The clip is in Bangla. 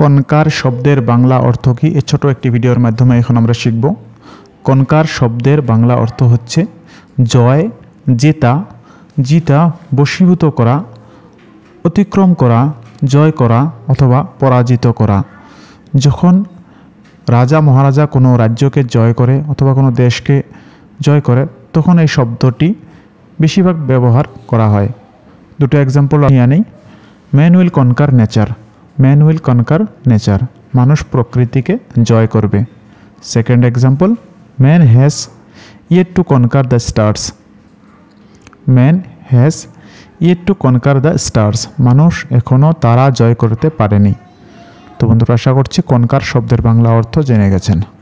কনকার শব্দের বাংলা অর্থ কী এ ছোটো একটি ভিডিওর মাধ্যমে এখন আমরা শিখব কনকার শব্দের বাংলা অর্থ হচ্ছে জয় জেতা জিতা বশীভূত করা অতিক্রম করা জয় করা অথবা পরাজিত করা যখন রাজা মহারাজা কোনো রাজ্যকে জয় করে অথবা কোনো দেশকে জয় করে তখন এই শব্দটি বেশিরভাগ ব্যবহার করা হয় দুটো এক্সাম্পল নিয়ে নেই man will conquer nature man will conquer nature মানুষ প্রকৃতিকে জয় করবে second example man has yet to conquer the stars man has yet to conquer the stars মানুষ এখনও তারা জয় করতে পারেনি তো বন্ধুরা আশা করছি কনকার শব্দের বাংলা অর্থ জেনে গেছেন